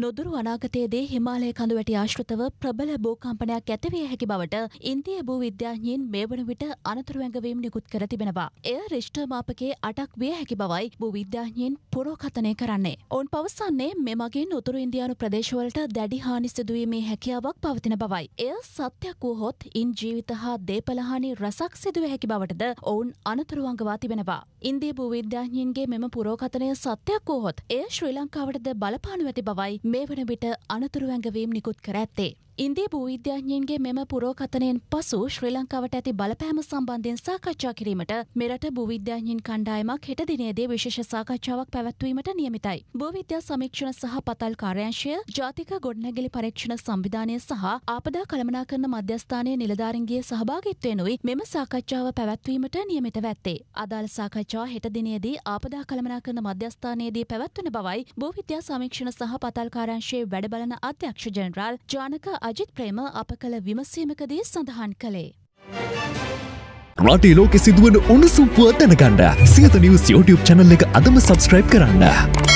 නොදුරු අනාගතයේදී හිමාලය කඳුවැටි ආශ්‍රතව ප්‍රබල භූකම්පනයක් ඇතිවිය හැකි බවට ඉන්දිය භූ විද්‍යාඥයින් මේ වන විට අනතුරු ඇඟවීම් නිකුත් කර තිබෙනවා. එය රිෂ්ටර් මාපකයේ අටක් විය හැකි බවයි භූ විද්‍යාඥයින් පුරෝකථනය කරන්නේ. ඔවුන් පවසන්නේ මෙමගින් උතුරු ඉන්දියානු ප්‍රදේශවලට දැඩි හානි සිදුවීමේ හැකියාවක් පවතින බවයි. එය සත්‍යයක් වූහොත් ඉන් ජීවිත හා දේපලහානි රසක් සිදුව හැකි බවටද ඔවුන් අනතුරු අඟවා තිබෙනවා. ඉන්දිය භූ විද්‍යාඥයින්ගේ මෙම පුරෝකථනය සත්‍යයක් වූහොත් එය ශ්‍රී ලංකාවටද බලපානු ඇති බවයි මේ වන විට අනතුරු ඇඟවීම් නිකුත් කර ඇත්තේ. ඉන්දී භූවිද්‍යාඥයන්ගේ මෙම පුරෝකතනයෙන් පසු ශ්‍රී ලංකාවට ඇති බලපෑම සම්බන්ධයෙන් සාකච්ඡා කිරීමට මෙරට භූවිද්‍යාඥින් කණ්ඩායමක් හෙට දිනේදී විශේෂ සාකච්ඡාවක් පැවැත්වීමට නියමිතයි. භූවිද්‍යා සමීක්ෂණ සහ පතල් කාර්යාංශය, ජාතික ගොඩනැගිලි පරීක්ෂණ සංවිධානය සහ ආපදා කළමනාකරන මධ්‍යස්ථානයේ නිලධාරීන්ගේ සහභාගීත්වයෙනුයි මෙම සාකච්ඡාව පැවැත්වීමට නියමිත වැත්තේ. අදාළ සාකච්ඡාව හෙට දිනේදී ආපදා කළමනාකරන මධ්‍යස්ථානයේදී පැවැත්වෙන බවයි භූවිද්‍යා සමීක්ෂණ සහ පතල් කාර්යාංශයේ වැඩ බලන අධ්‍යක්ෂ ජෙනරාල් ජානක අජිත් ප්‍රේම අප කළ විමසීමකදී සඳහන් කළේ. රටේ ලෝකෙ සිදුවන උණුසුම්පුව දැනගන්න සියත නිවස් YouTube චැනල් එක අදම සබස්ක්‍රයිබ් කරන්න.